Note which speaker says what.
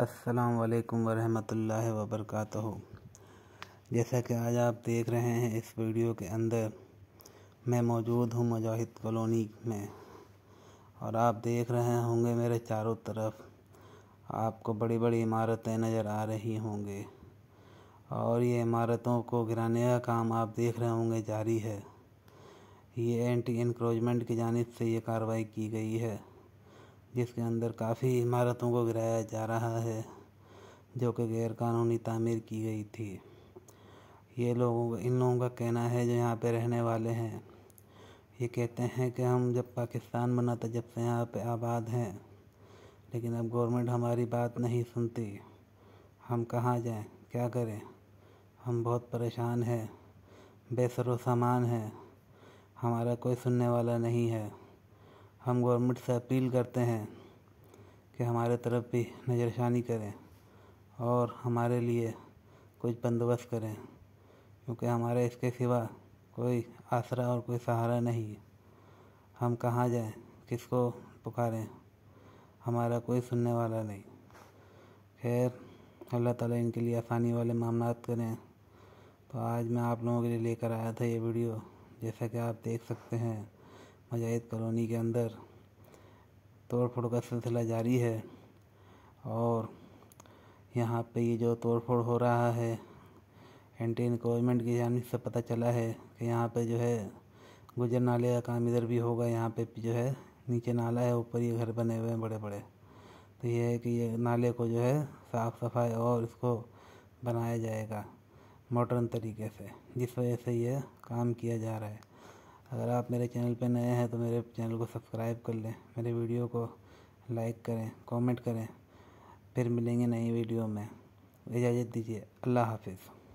Speaker 1: अस्सलाम वालेकुम वरहमतुल्लाहि वबरकातुहू जैसा कि आज आप देख रहे हैं इस वीडियो के अंदर मैं मौजूद हूँ मुजाहिद कॉलोनी में और आप देख रहे होंगे मेरे चारों तरफ आपको बड़ी बड़ी इमारतें नज़र आ रही होंगे और ये इमारतों को गिराने का काम आप देख रहे होंगे जारी है ये एंटी इंक्रोचमेंट की जानब से ये कार्रवाई की गई है जिसके अंदर काफ़ी इमारतों को गिराया जा रहा है जो कि गैरकानूनी तामीर की गई थी ये लोगों इन लोगों का कहना है जो यहाँ पे रहने वाले हैं ये कहते हैं कि हम जब पाकिस्तान बना था तो जब से यहाँ पे आबाद हैं लेकिन अब गवर्नमेंट हमारी बात नहीं सुनती हम कहाँ जाएं क्या करें हम बहुत परेशान हैं बेसर सामान हैं हमारा कोई सुनने वाला नहीं है हम गवर्नमेंट से अपील करते हैं कि हमारे तरफ भी नज़रसानी करें और हमारे लिए कुछ बंदोबस्त करें क्योंकि हमारे इसके सिवा कोई आसरा और कोई सहारा नहीं है हम कहाँ जाएं किसको पुकारें हमारा कोई सुनने वाला नहीं खैर अल्लाह ताला इनके लिए आसानी वाले मामला करें तो आज मैं आप लोगों के लिए लेकर आया था ये वीडियो जैसा कि आप देख सकते हैं मजाहिद कॉलोनी के अंदर तोड़ फोड़ का सिलसिला जारी है और यहाँ पे ये जो तोड़ फोड़ हो रहा है एंटी इनक्रोचमेंट की जानी से पता चला है कि यहाँ पे जो है गुजर नाले का काम इधर भी होगा यहाँ पे जो है नीचे नाला है ऊपर ये घर बने हुए हैं बड़े बड़े तो ये है कि ये नाले को जो है साफ़ सफाई और इसको बनाया जाएगा मॉडर्न तरीके से जिस वजह से ये काम किया जा रहा है अगर आप मेरे चैनल पर नए हैं तो मेरे चैनल को सब्सक्राइब कर लें मेरे वीडियो को लाइक करें कमेंट करें फिर मिलेंगे नई वीडियो में इजाज़त दीजिए अल्लाह हाफिज़